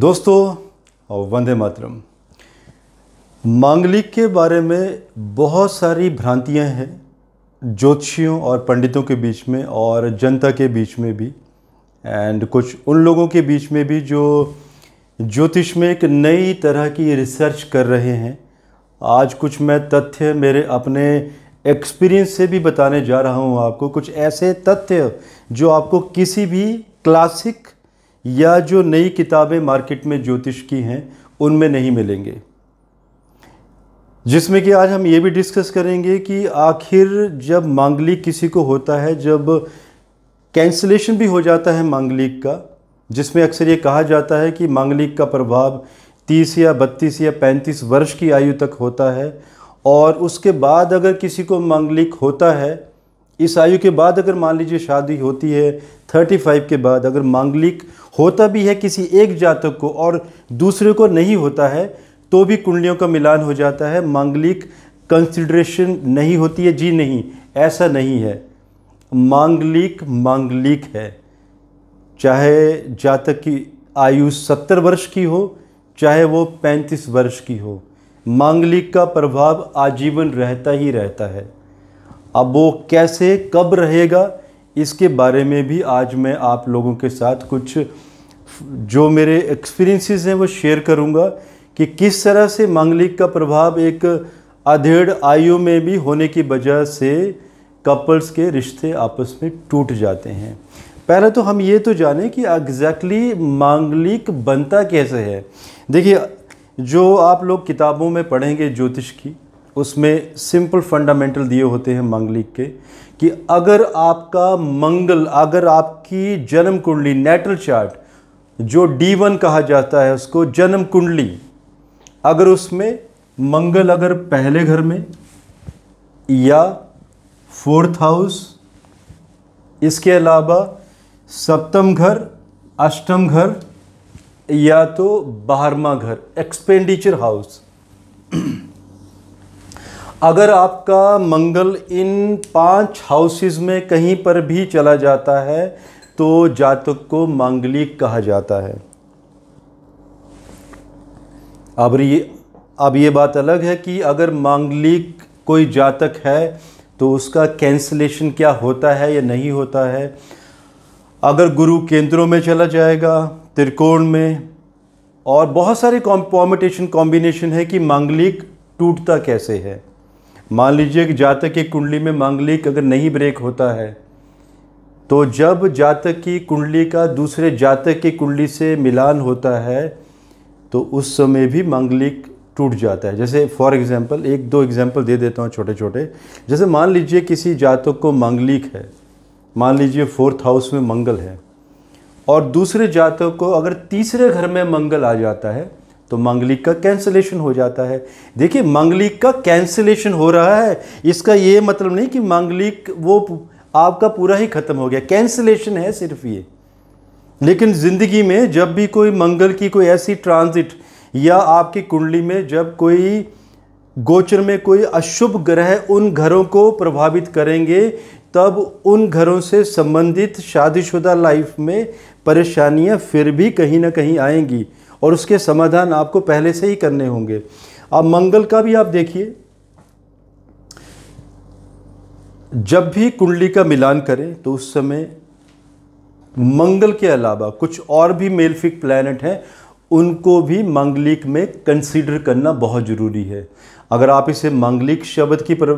दोस्तों वंदे मातरम मांगलिक के बारे में बहुत सारी भ्रांतियां हैं ज्योतिषियों और पंडितों के बीच में और जनता के बीच में भी एंड कुछ उन लोगों के बीच में भी जो ज्योतिष में एक नई तरह की रिसर्च कर रहे हैं आज कुछ मैं तथ्य मेरे अपने एक्सपीरियंस से भी बताने जा रहा हूँ आपको कुछ ऐसे तथ्य जो आपको किसी भी क्लासिक या जो नई किताबें मार्केट में ज्योतिष की हैं उनमें नहीं मिलेंगे जिसमें कि आज हम ये भी डिस्कस करेंगे कि आखिर जब मांगलिक किसी को होता है जब कैंसलेशन भी हो जाता है मांगलिक का जिसमें अक्सर ये कहा जाता है कि मांगलिक का प्रभाव 30 या 32 या 35 वर्ष की आयु तक होता है और उसके बाद अगर किसी को मांगलिक होता है इस आयु के बाद अगर मान लीजिए शादी होती है 35 के बाद अगर मांगलिक होता भी है किसी एक जातक को और दूसरे को नहीं होता है तो भी कुंडलियों का मिलान हो जाता है मांगलिक कंसिड्रेशन नहीं होती है जी नहीं ऐसा नहीं है मांगलिक मांगलिक है चाहे जातक की आयु सत्तर वर्ष की हो चाहे वो पैंतीस वर्ष की हो मांगलिक का प्रभाव आजीवन रहता ही रहता है अब वो कैसे कब रहेगा इसके बारे में भी आज मैं आप लोगों के साथ कुछ जो मेरे एक्सपीरियंसेस हैं वो शेयर करूँगा कि किस तरह से मांगलिक का प्रभाव एक अधेड़ आयु में भी होने की वजह से कपल्स के रिश्ते आपस में टूट जाते हैं पहले तो हम ये तो जाने कि एग्जैक्टली exactly मांगलिक बनता कैसे है देखिए जो आप लोग किताबों में पढ़ेंगे ज्योतिष की उसमें सिंपल फंडामेंटल दिए होते हैं मांगलिक के कि अगर आपका मंगल अगर आपकी जन्म कुंडली नेटल चार्ट जो डी वन कहा जाता है उसको जन्म कुंडली अगर उसमें मंगल अगर पहले घर में या फोर्थ हाउस इसके अलावा सप्तम घर अष्टम घर या तो बारहवा घर एक्सपेंडिचर हाउस अगर आपका मंगल इन पांच हाउसेस में कहीं पर भी चला जाता है तो जातक को मांगलिक कहा जाता है अब ये अब ये बात अलग है कि अगर मांगलिक कोई जातक है तो उसका कैंसलेशन क्या होता है या नहीं होता है अगर गुरु केंद्रों में चला जाएगा त्रिकोण में और बहुत सारे कॉम्पॉमिटेशन कॉम्बिनेशन है कि मांगलिक टूटता कैसे है मान लीजिए कि जातक की कुंडली में मांगलिक अगर नहीं ब्रेक होता है तो जब जातक की कुंडली का दूसरे जातक की कुंडली से मिलान होता है तो उस समय भी मांगलिक टूट जाता है जैसे फॉर एग्ज़ाम्पल एक दो एग्ज़ाम्पल दे देता हूँ छोटे छोटे जैसे मान लीजिए किसी जातक को मांगलिक है मान लीजिए फोर्थ हाउस में मंगल है और दूसरे जातक को अगर तीसरे घर में मंगल आ जाता है तो मांगलिक का कैंसलेशन हो जाता है देखिए मांगलिक का कैंसलेशन हो रहा है इसका ये मतलब नहीं कि मांगलिक वो आपका पूरा ही ख़त्म हो गया कैंसलेशन है सिर्फ ये लेकिन ज़िंदगी में जब भी कोई मंगल की कोई ऐसी ट्रांजिट या आपकी कुंडली में जब कोई गोचर में कोई अशुभ ग्रह उन घरों को प्रभावित करेंगे तब उन घरों से संबंधित शादीशुदा लाइफ में परेशानियां फिर भी कहीं ना कहीं आएंगी और उसके समाधान आपको पहले से ही करने होंगे अब मंगल का भी आप देखिए जब भी कुंडली का मिलान करें तो उस समय मंगल के अलावा कुछ और भी मेलफिक प्लैनेट हैं उनको भी मांगलिक में कंसीडर करना बहुत ज़रूरी है अगर आप इसे मांगलिक शब्द की पर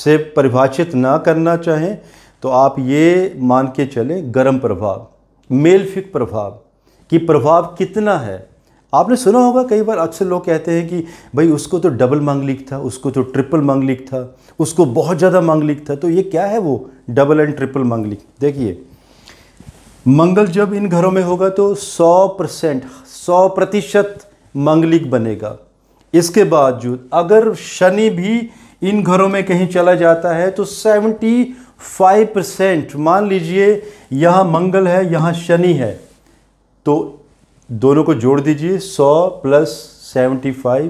से परिभाषित ना करना चाहें तो आप ये मान के चलें गर्म प्रभाव मेलफिक प्रभाव कि प्रभाव कितना है आपने सुना होगा कई बार अक्सर लोग कहते हैं कि भाई उसको तो डबल मांगलिक था उसको तो ट्रिपल मांगलिक था उसको बहुत ज़्यादा मांगलिक था तो ये क्या है वो डबल एंड ट्रिपल मांगलिक देखिए मंगल जब इन घरों में होगा तो 100 परसेंट सौ प्रतिशत मांगलिक बनेगा इसके बावजूद अगर शनि भी इन घरों में कहीं चला जाता है तो 75 परसेंट मान लीजिए यहाँ मंगल है यहाँ शनि है तो दोनों को जोड़ दीजिए 100 प्लस 75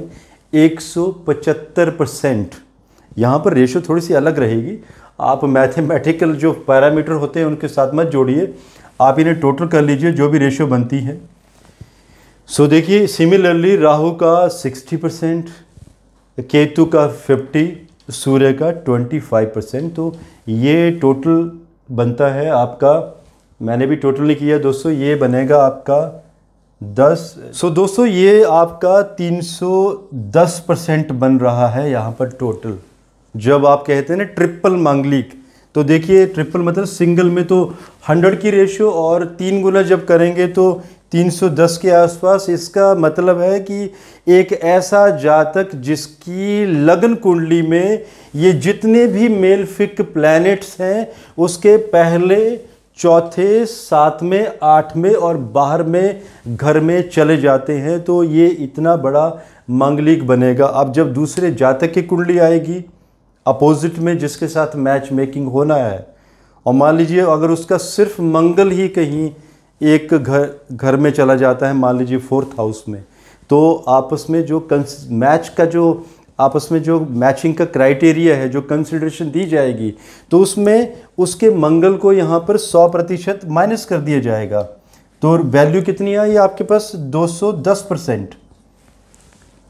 175 परसेंट यहाँ पर रेशो थोड़ी सी अलग रहेगी आप मैथमेटिकल जो पैरामीटर होते हैं उनके साथ मत जोड़िए आप इन्हें टोटल कर लीजिए जो भी रेशो बनती है सो देखिए सिमिलरली राहु का 60 परसेंट केतु का 50 सूर्य का 25 परसेंट तो ये टोटल बनता है आपका मैंने भी टोटल नहीं किया दोस्तों ये बनेगा आपका दस सो so दोस्तों ये आपका 310 परसेंट बन रहा है यहाँ पर टोटल जब आप कहते हैं ना ट्रिपल मांगलिक तो देखिए ट्रिपल मतलब सिंगल में तो 100 की रेशियो और तीन गुना जब करेंगे तो 310 के आसपास इसका मतलब है कि एक ऐसा जातक जिसकी लगन कुंडली में ये जितने भी मेल फिक प्लैनेट्स हैं उसके पहले चौथे सातवें आठवें और बाहर में घर में चले जाते हैं तो ये इतना बड़ा मांगलिक बनेगा अब जब दूसरे जातक की कुंडली आएगी अपोजिट में जिसके साथ मैच मेकिंग होना है और मान लीजिए अगर उसका सिर्फ मंगल ही कहीं एक घर घर में चला जाता है मान लीजिए फोर्थ हाउस में तो आपस में जो मैच का जो आपस में जो मैचिंग का क्राइटेरिया है जो कंसिडरेशन दी जाएगी तो उसमें उसके मंगल को यहाँ पर सौ प्रतिशत माइनस कर दिया जाएगा तो वैल्यू कितनी आई आपके पास 210 परसेंट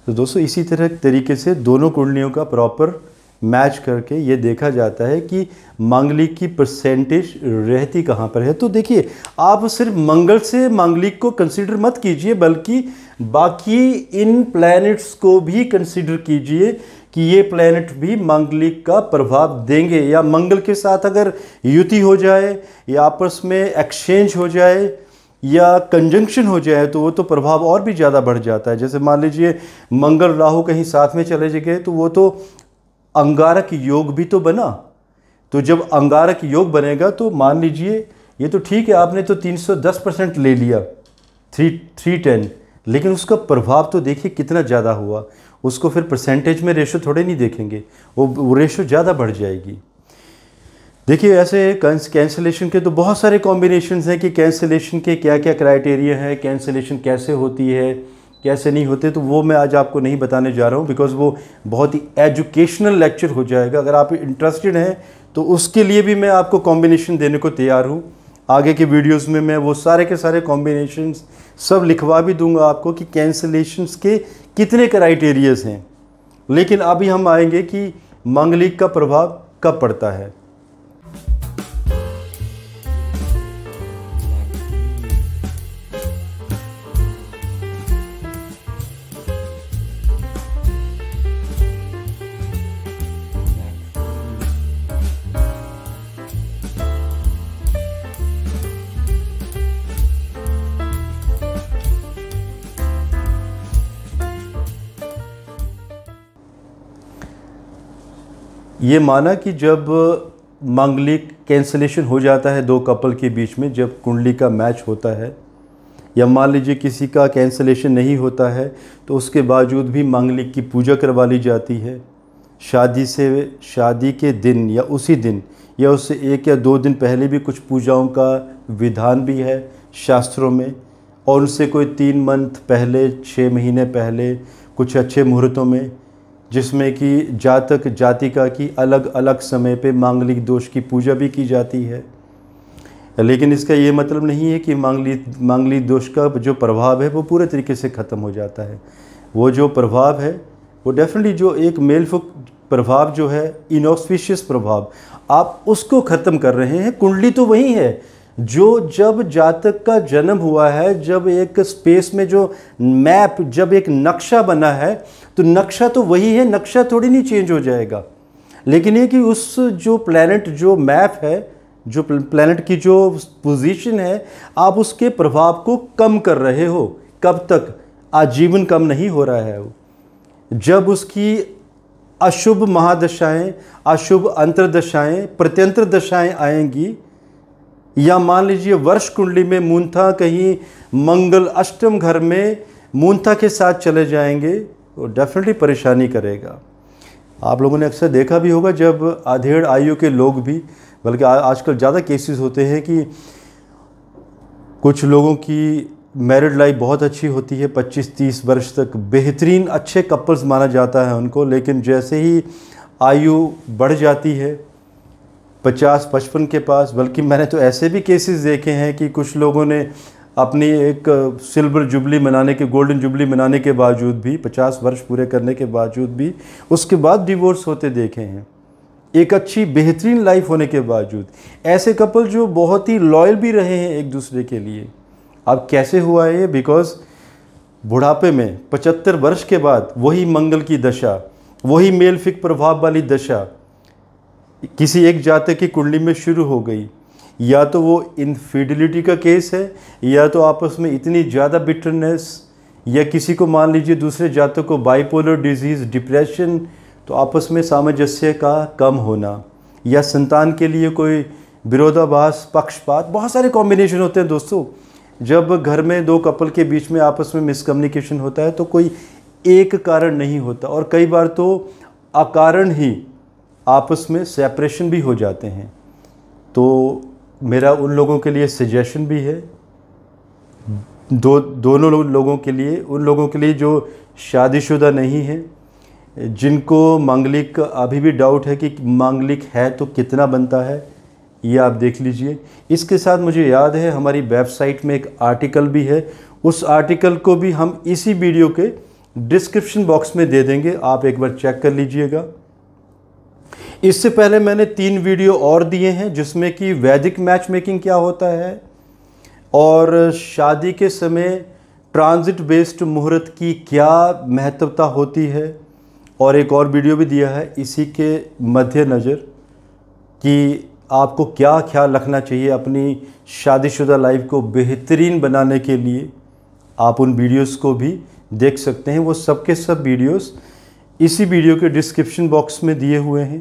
तो दोस्तों इसी तरह तरीके से दोनों कुंडलियों का प्रॉपर मैच करके ये देखा जाता है कि मांगलिक की परसेंटेज रहती कहाँ पर है तो देखिए आप सिर्फ मंगल से मांगलिक को कंसिडर मत कीजिए बल्कि बाकी इन प्लैनेट्स को भी कंसिडर कीजिए कि ये प्लैनेट भी मांगलिक का प्रभाव देंगे या मंगल के साथ अगर युति हो जाए या आपस में एक्सचेंज हो जाए या कंजंक्शन हो जाए तो वो तो प्रभाव और भी ज़्यादा बढ़ जाता है जैसे मान लीजिए मंगल राहु कहीं साथ में चले गए तो वो तो अंगारक योग भी तो बना तो जब अंगारक योग बनेगा तो मान लीजिए ये तो ठीक है आपने तो 310 परसेंट ले लिया थ्री थ्री टेन लेकिन उसका प्रभाव तो देखिए कितना ज़्यादा हुआ उसको फिर परसेंटेज में रेशो थोड़े नहीं देखेंगे वो, वो रेशो ज़्यादा बढ़ जाएगी देखिए ऐसे कैंसिलेशन के तो बहुत सारे कॉम्बिनेशन हैं कि कैंसिलेशन के क्या क्या क्राइटेरिया हैं कैंसलेशन कैसे होती है कैसे नहीं होते तो वो मैं आज आपको नहीं बताने जा रहा हूँ बिकॉज़ वो बहुत ही एजुकेशनल लेक्चर हो जाएगा अगर आप इंटरेस्टेड हैं तो उसके लिए भी मैं आपको कॉम्बिनेशन देने को तैयार हूँ आगे के वीडियोस में मैं वो सारे के सारे कॉम्बिनेशन सब लिखवा भी दूंगा आपको कि कैंसिलेशंस के कितने क्राइटेरियाज हैं लेकिन अभी हम आएंगे कि मांगलिक का प्रभाव कब पड़ता है ये माना कि जब मांगलिक कैंसलेशन हो जाता है दो कपल के बीच में जब कुंडली का मैच होता है या मान लीजिए किसी का कैंसलेशन नहीं होता है तो उसके बावजूद भी मांगलिक की पूजा करवा ली जाती है शादी से शादी के दिन या उसी दिन या उससे एक या दो दिन पहले भी कुछ पूजाओं का विधान भी है शास्त्रों में और उनसे कोई तीन मंथ पहले छः महीने पहले कुछ अच्छे मुहूर्तों में जिसमें कि जातक जातिका की अलग अलग समय पे मांगलिक दोष की पूजा भी की जाती है लेकिन इसका ये मतलब नहीं है कि मांगली मांगलिक दोष का जो प्रभाव है वो पूरे तरीके से ख़त्म हो जाता है वो जो प्रभाव है वो डेफिनेटली जो एक मेलफुक प्रभाव जो है इनऑस्पिशियस प्रभाव आप उसको ख़त्म कर रहे हैं कुंडली तो वही है जो जब जातक का जन्म हुआ है जब एक स्पेस में जो मैप जब एक नक्शा बना है तो नक्शा तो वही है नक्शा थोड़ी नहीं चेंज हो जाएगा लेकिन ये कि उस जो प्लानट जो मैप है जो प्लैनेट की जो पोजीशन है आप उसके प्रभाव को कम कर रहे हो कब तक आजीवन कम नहीं हो रहा है वो जब उसकी अशुभ महादशाएं अशुभ अंतर्दशाएं प्रत्यंतर दशाएं आएंगी या मान लीजिए वर्ष कुंडली में मूनथा कहीं मंगल अष्टम घर में मूनथा के साथ चले जाएंगे तो डेफिनेटली परेशानी करेगा आप लोगों ने अक्सर देखा भी होगा जब आधेड़ आयु के लोग भी बल्कि आजकल ज़्यादा केसेस होते हैं कि कुछ लोगों की मैरिड लाइफ बहुत अच्छी होती है 25-30 वर्ष तक बेहतरीन अच्छे कपल्स माना जाता है उनको लेकिन जैसे ही आयु बढ़ जाती है पचास पचपन के पास बल्कि मैंने तो ऐसे भी केसेस देखे हैं कि कुछ लोगों ने अपनी एक सिल्वर जुबली मनाने के गोल्डन जुबली मनाने के बावजूद भी पचास वर्ष पूरे करने के बावजूद भी उसके बाद डिवोर्स होते देखे हैं एक अच्छी बेहतरीन लाइफ होने के बावजूद ऐसे कपल जो बहुत ही लॉयल भी रहे हैं एक दूसरे के लिए अब कैसे हुआ है ये बिकॉज़ बुढ़ापे में पचहत्तर वर्ष के बाद वही मंगल की दशा वही मेल फिक प्रभाव वाली दशा किसी एक जातक की कुंडली में शुरू हो गई या तो वो इनफिडिलिटी का केस है या तो आपस में इतनी ज़्यादा बिटरनेस या किसी को मान लीजिए दूसरे जातक को बाइपोलर डिजीज़ डिप्रेशन तो आपस में सामंजस्य का कम होना या संतान के लिए कोई विरोधाभास पक्षपात बहुत सारे कॉम्बिनेशन होते हैं दोस्तों जब घर में दो कपल के बीच में आपस में मिसकम्युनिकेशन होता है तो कोई एक कारण नहीं होता और कई बार तो अकारण ही आपस में सेपरेशन भी हो जाते हैं तो मेरा उन लोगों के लिए सजेशन भी है दो दोनों लोगों के लिए उन लोगों के लिए जो शादीशुदा नहीं है जिनको मांगलिक अभी भी डाउट है कि मांगलिक है तो कितना बनता है ये आप देख लीजिए इसके साथ मुझे याद है हमारी वेबसाइट में एक आर्टिकल भी है उस आर्टिकल को भी हम इसी वीडियो के डिस्क्रिप्शन बॉक्स में दे देंगे आप एक बार चेक कर लीजिएगा इससे पहले मैंने तीन वीडियो और दिए हैं जिसमें कि वैदिक मैच मेकिंग क्या होता है और शादी के समय ट्रांजिट बेस्ड मुहूर्त की क्या महत्वता होती है और एक और वीडियो भी दिया है इसी के मद्देनज़र कि आपको क्या ख्याल रखना चाहिए अपनी शादीशुदा लाइफ को बेहतरीन बनाने के लिए आप उन वीडियोस को भी देख सकते हैं वो सब के सब इसी वीडियो के डिस्क्रिप्शन बॉक्स में दिए हुए हैं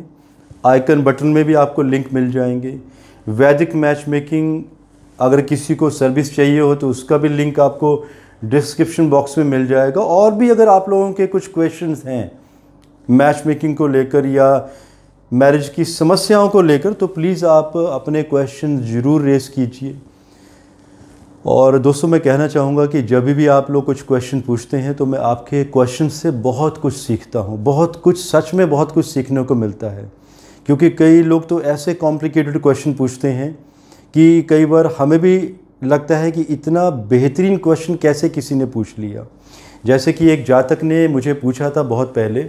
आइकन बटन में भी आपको लिंक मिल जाएंगे वैदिक मैच मेकिंग अगर किसी को सर्विस चाहिए हो तो उसका भी लिंक आपको डिस्क्रिप्शन बॉक्स में मिल जाएगा और भी अगर आप लोगों के कुछ क्वेश्चन हैं मैच मेकिंग को लेकर या मैरिज की समस्याओं को लेकर तो प्लीज़ आप अपने क्वेश्चन ज़रूर रेस कीजिए और दोस्तों मैं कहना चाहूँगा कि जब भी आप लोग कुछ क्वेश्चन पूछते हैं तो मैं आपके क्वेश्चन से बहुत कुछ सीखता हूँ बहुत कुछ सच में बहुत कुछ सीखने को मिलता है क्योंकि कई लोग तो ऐसे कॉम्प्लिकेटेड क्वेश्चन पूछते हैं कि कई बार हमें भी लगता है कि इतना बेहतरीन क्वेश्चन कैसे किसी ने पूछ लिया जैसे कि एक जातक ने मुझे पूछा था बहुत पहले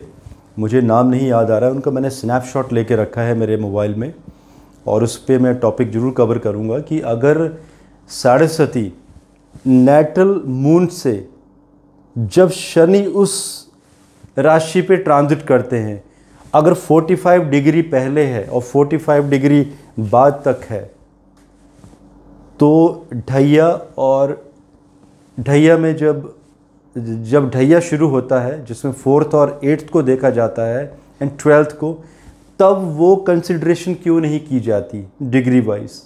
मुझे नाम नहीं याद आ रहा है उनका मैंने स्नैपशॉट लेके रखा है मेरे मोबाइल में और उस पर मैं टॉपिक ज़रूर कवर करूँगा कि अगर सरस्वती नेटल मून से जब शनि उस राशि पे ट्रांजिट करते हैं अगर 45 डिग्री पहले है और 45 डिग्री बाद तक है तो ढैया और ढैया में जब जब ढैया शुरू होता है जिसमें फोर्थ और एट्थ को देखा जाता है एंड ट्वेल्थ को तब वो कंसिड्रेशन क्यों नहीं की जाती डिग्री वाइज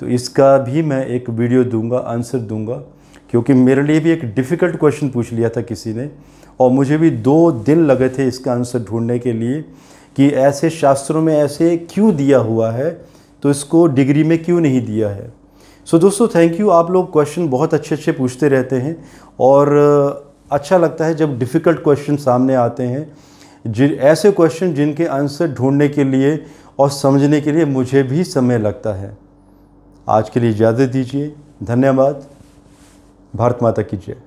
तो इसका भी मैं एक वीडियो दूंगा आंसर दूंगा क्योंकि मेरे लिए भी एक डिफ़िकल्ट क्वेश्चन पूछ लिया था किसी ने और मुझे भी दो दिन लगे थे इसका आंसर ढूंढने के लिए कि ऐसे शास्त्रों में ऐसे क्यों दिया हुआ है तो इसको डिग्री में क्यों नहीं दिया है सो so, दोस्तों थैंक यू आप लोग क्वेश्चन बहुत अच्छे अच्छे पूछते रहते हैं और अच्छा लगता है जब डिफ़िकल्ट क्वेश्चन सामने आते हैं जिन ऐसे क्वेश्चन जिनके आंसर ढूंढने के लिए और समझने के लिए मुझे भी समय लगता है आज के लिए इजाज़त दीजिए धन्यवाद भारत माता की जय